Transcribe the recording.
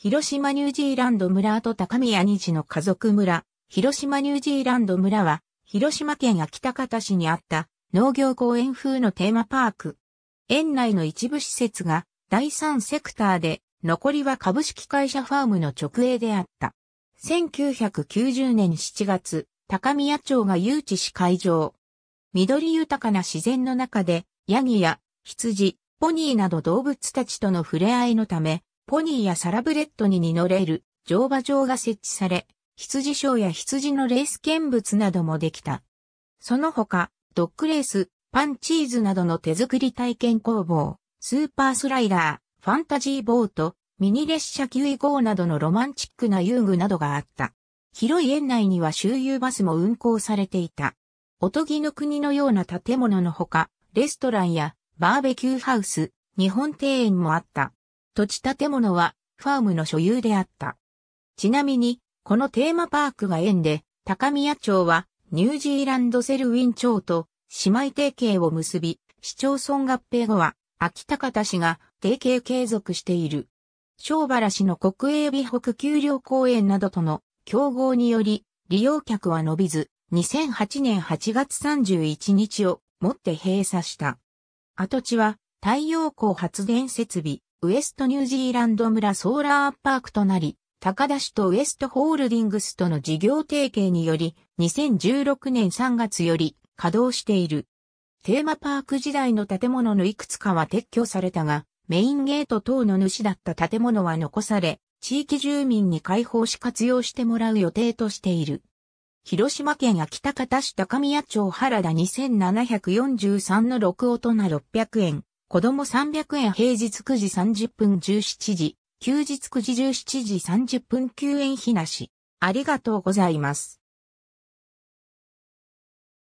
広島ニュージーランド村と高宮日の家族村、広島ニュージーランド村は、広島県秋田高田市にあった農業公園風のテーマパーク。園内の一部施設が第3セクターで、残りは株式会社ファームの直営であった。1990年7月、高宮町が誘致し会場。緑豊かな自然の中で、ヤギや羊、ポニーなど動物たちとの触れ合いのため、ポニーやサラブレッドに似乗れる乗馬場が設置され、羊ショーや羊のレース見物などもできた。その他、ドッグレース、パンチーズなどの手作り体験工房、スーパースライダー、ファンタジーボート、ミニ列車9 5号などのロマンチックな遊具などがあった。広い園内には周遊バスも運行されていた。おとぎの国のような建物のほか、レストランやバーベキューハウス、日本庭園もあった。土地建物はファームの所有であった。ちなみに、このテーマパークが縁で、高宮町はニュージーランドセルウィン町と姉妹提携を結び、市町村合併後は、秋高田市が提携継続している。小原市の国営美北丘陵公園などとの競合により、利用客は伸びず、2008年8月31日をもって閉鎖した。跡地は太陽光発電設備、ウエストニュージーランド村ソーラーパークとなり、高田市とウエストホールディングスとの事業提携により、2016年3月より稼働している。テーマパーク時代の建物のいくつかは撤去されたが、メインゲート等の主だった建物は残され、地域住民に開放し活用してもらう予定としている。広島県秋田高田市高宮町原田2743の6大人600円、子供300円平日9時30分17時、休日9時17時30分休園日なし。ありがとうございます。